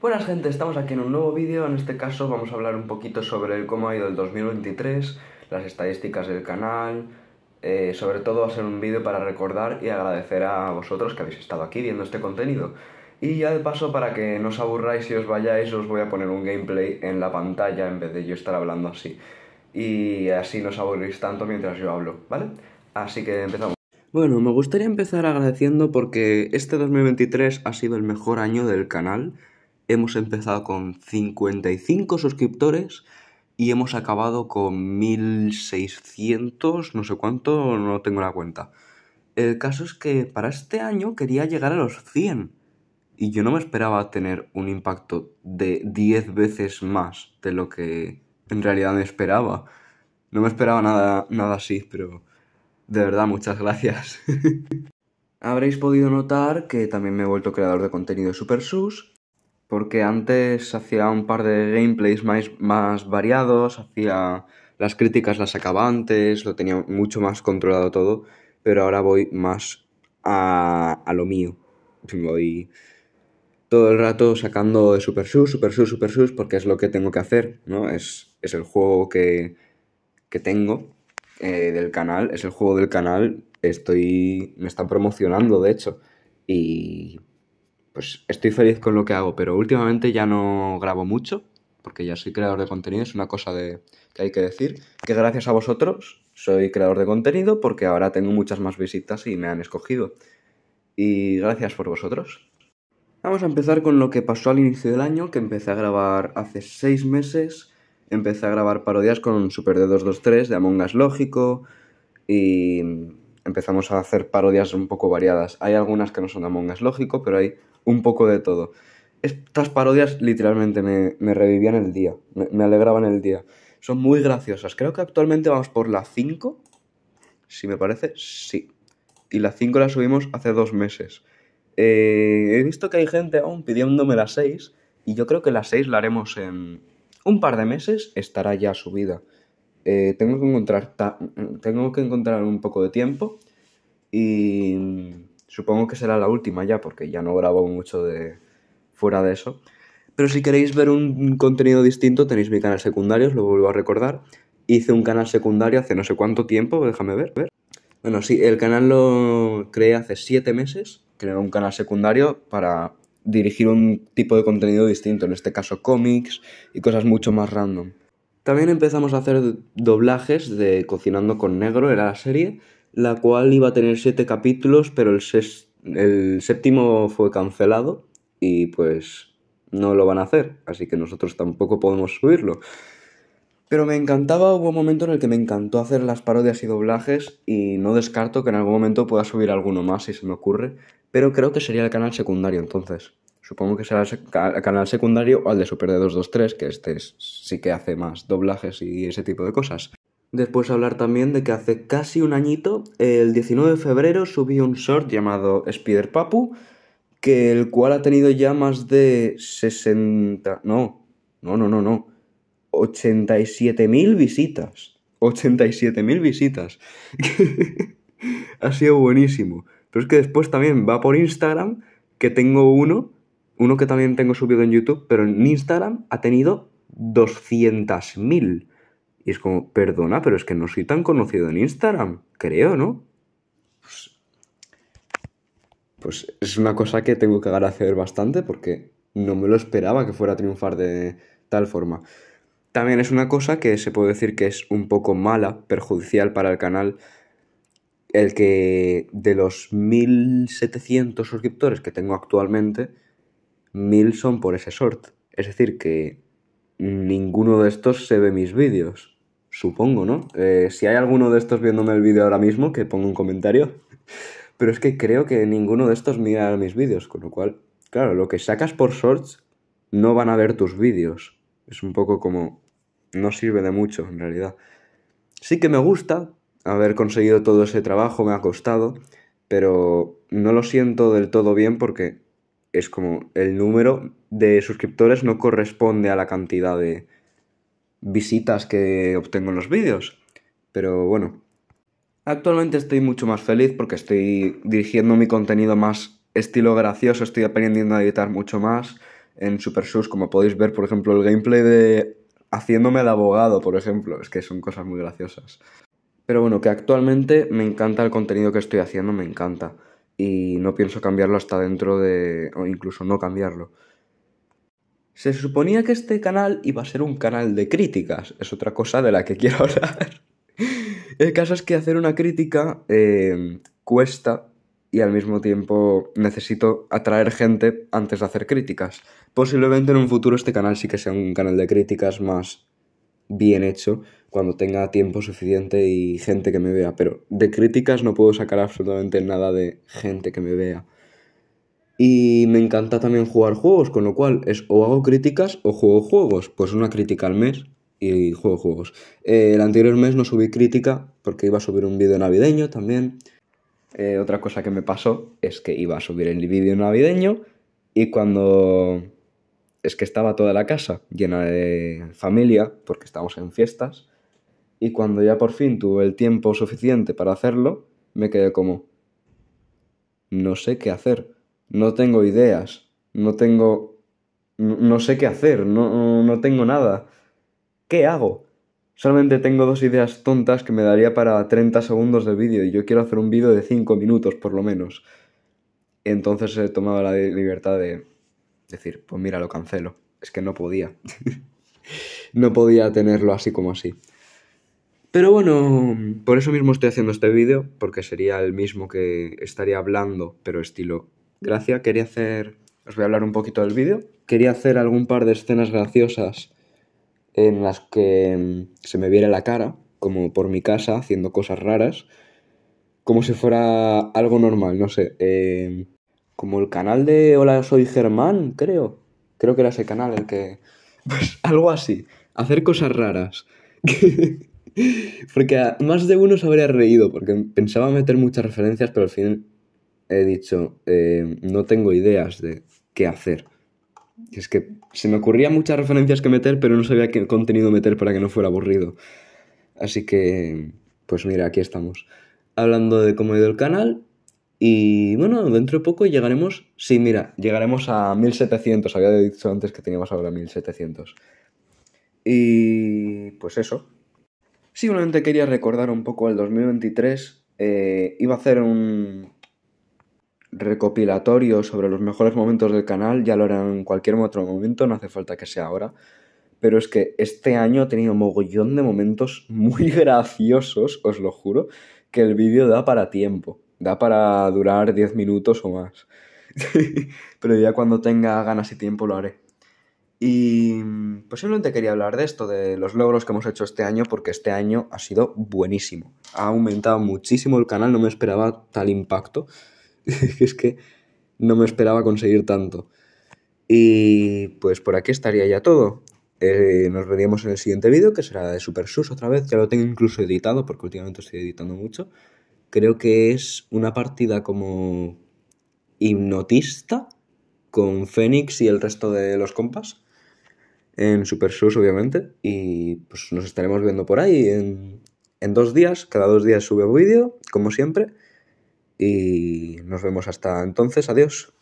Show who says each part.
Speaker 1: Buenas gente, estamos aquí en un nuevo vídeo, en este caso vamos a hablar un poquito sobre cómo ha ido el 2023, las estadísticas del canal, eh, sobre todo hacer a ser un vídeo para recordar y agradecer a vosotros que habéis estado aquí viendo este contenido. Y ya de paso, para que no os aburráis y os vayáis, os voy a poner un gameplay en la pantalla en vez de yo estar hablando así. Y así no os aburrís tanto mientras yo hablo, ¿vale? Así que empezamos. Bueno, me gustaría empezar agradeciendo porque este 2023 ha sido el mejor año del canal hemos empezado con 55 suscriptores y hemos acabado con 1600, no sé cuánto, no tengo la cuenta. El caso es que para este año quería llegar a los 100 y yo no me esperaba tener un impacto de 10 veces más de lo que en realidad me esperaba. No me esperaba nada, nada así, pero de verdad muchas gracias. Habréis podido notar que también me he vuelto creador de contenido de Sus porque antes hacía un par de gameplays más, más variados, hacía las críticas las sacaba antes, lo tenía mucho más controlado todo, pero ahora voy más a, a lo mío. Voy todo el rato sacando de Super Sus, Super Sus, Super Sus, porque es lo que tengo que hacer, ¿no? Es, es el juego que, que tengo eh, del canal, es el juego del canal, estoy, me están promocionando, de hecho, y pues estoy feliz con lo que hago, pero últimamente ya no grabo mucho, porque ya soy creador de contenido, es una cosa de, que hay que decir, que gracias a vosotros soy creador de contenido porque ahora tengo muchas más visitas y me han escogido. Y gracias por vosotros. Vamos a empezar con lo que pasó al inicio del año, que empecé a grabar hace seis meses. Empecé a grabar parodias con Super de 223 de Among Us Lógico y empezamos a hacer parodias un poco variadas. Hay algunas que no son de Among Us Lógico, pero hay un poco de todo. Estas parodias literalmente me, revivían el día, me, alegraban el día. Son muy graciosas. Creo que actualmente vamos por la 5, si me parece, sí. Y la 5 la subimos hace dos meses. Eh, he visto que hay gente aún pidiéndome la 6 y yo creo que la 6 la haremos en un par de meses, estará ya subida. Eh, tengo, que encontrar tengo que encontrar un poco de tiempo y Supongo que será la última ya, porque ya no grabo mucho de fuera de eso. Pero si queréis ver un contenido distinto, tenéis mi canal secundario, os lo vuelvo a recordar. Hice un canal secundario hace no sé cuánto tiempo, déjame ver. Bueno, sí, el canal lo creé hace siete meses, creé un canal secundario para dirigir un tipo de contenido distinto, en este caso cómics y cosas mucho más random. También empezamos a hacer doblajes de Cocinando con Negro, era la serie, la cual iba a tener siete capítulos, pero el, séptimo fue cancelado y pues no lo van a hacer, así que nosotros tampoco podemos subirlo. Pero me encantaba, hubo un momento en el que me encantó hacer las parodias y doblajes y no descarto que en algún momento pueda subir alguno más si se me ocurre, pero creo que sería el canal secundario entonces. Supongo que será el, canal secundario o el de Super de 223, que este sí que hace más doblajes y ese tipo de cosas. Después hablar también de que hace casi un añito, el 19 de febrero, subí un short llamado Spider Papu, que el cual ha tenido ya más de 60... No, no, no, no, no. 87.000 visitas. 87.000 visitas. ha sido buenísimo. Pero es que después también va por Instagram, que tengo uno, uno que también tengo subido en YouTube, pero en Instagram ha tenido 200.000 y es como, perdona, pero es que no soy tan conocido en Instagram, creo, ¿no? Pues, pues, es una cosa que tengo que agradecer bastante porque no me lo esperaba que fuera a triunfar de tal forma. También es una cosa que se puede decir que es un poco mala, perjudicial para el canal, el que de los 1700 suscriptores que tengo actualmente, 1000 son por ese sort. Es decir, que ninguno de estos se ve mis vídeos supongo, ¿no? Eh, si hay alguno de estos viéndome el vídeo ahora mismo, que ponga un comentario. Pero es que creo que ninguno de estos mira mis vídeos, con lo cual, claro, lo que sacas por shorts no van a ver tus vídeos. Es un poco como... No sirve de mucho, en realidad. Sí que me gusta haber conseguido todo ese trabajo, me ha costado, pero no lo siento del todo bien porque es como el número de suscriptores no corresponde a la cantidad de, visitas que obtengo en los vídeos. Pero bueno, actualmente estoy mucho más feliz porque estoy dirigiendo mi contenido más estilo gracioso, estoy aprendiendo a editar mucho más en Super como podéis ver, por ejemplo, el gameplay de haciéndome el abogado, por ejemplo, es que son cosas muy graciosas. Pero bueno, que actualmente me encanta el contenido que estoy haciendo, me encanta. Y no pienso cambiarlo hasta dentro de... o incluso no cambiarlo. Se suponía que este canal iba a ser un canal de críticas, es otra cosa de la que quiero hablar. El caso es que hacer una crítica em, cuesta y al mismo tiempo necesito atraer gente antes de hacer críticas. Posiblemente en un futuro este canal sí que sea un canal de críticas más bien hecho cuando tenga tiempo suficiente y gente que me vea, pero de críticas no puedo sacar absolutamente nada de gente que me vea. Y me encanta también jugar juegos, con lo cual es o hago críticas o juego juegos. Pues una crítica al mes y juego juegos. Eh, el anterior mes no subí crítica porque iba a subir un vídeo navideño también. Eh, otra cosa que me pasó es que iba a subir el vídeo navideño y cuando... Es que estaba toda la casa llena de familia porque estábamos en fiestas. Y cuando ya por fin tuve el tiempo suficiente para hacerlo, me quedé como... No sé qué hacer no tengo ideas, no tengo... no, sé qué hacer, no, no tengo nada. ¿Qué hago? Solamente tengo dos ideas tontas que me daría para 30 segundos de vídeo y yo quiero hacer un vídeo de 5 minutos por lo menos. Entonces he tomado la libertad de decir, pues mira, lo cancelo. Es que no podía. no podía tenerlo así como así. Pero bueno, por eso mismo estoy haciendo este vídeo, porque sería el mismo que estaría hablando, pero estilo gracia, quería hacer, os voy a hablar un poquito del vídeo, quería hacer algún par de escenas graciosas en las que mm, se me viera la cara, como por mi casa, haciendo cosas raras, como si fuera algo normal, no sé. Em, como el canal de Hola, soy Germán, creo. Creo que era ese canal el que... Pues algo así, hacer cosas raras. porque más de uno se habría reído, porque pensaba meter muchas referencias, pero al final he dicho, eh, no tengo ideas de qué hacer. Es que se me ocurrían muchas referencias que meter, pero no sabía qué contenido meter para que no fuera aburrido. Así que, pues mira, aquí estamos. Hablando de cómo ha ido el canal. Y bueno, dentro de poco llegaremos. Sí, mira, llegaremos a 1700. Había dicho antes que teníamos ahora 1700. Y pues eso. Simplemente quería recordar un poco el 2023. Eh, iba a hacer un recopilatorio sobre los mejores momentos del canal, ya lo harán en cualquier otro momento, no hace falta que sea ahora. Pero es que este año he tenido mogollón de momentos muy graciosos, os lo juro, que el vídeo da para tiempo, da para durar 10 minutos o más. Pero ya cuando tenga ganas y tiempo lo haré. Y mm, pues simplemente quería hablar de esto, de los logros que hemos hecho este año, porque este año ha sido buenísimo. Ha aumentado muchísimo el canal, no me esperaba tal impacto. es que no me esperaba conseguir tanto. Y pues por aquí estaría ya todo. Eh, nos veríamos en el siguiente vídeo, que será de Super Sus otra vez. Ya lo tengo incluso editado, porque últimamente estoy editando mucho. Creo que es una partida como hipnotista con Fénix y el resto de los compas. En Super Sus, obviamente. Y pues nos estaremos viendo por ahí en, en dos días. Cada dos días sube un vídeo, como siempre y nos vemos hasta entonces. Adiós.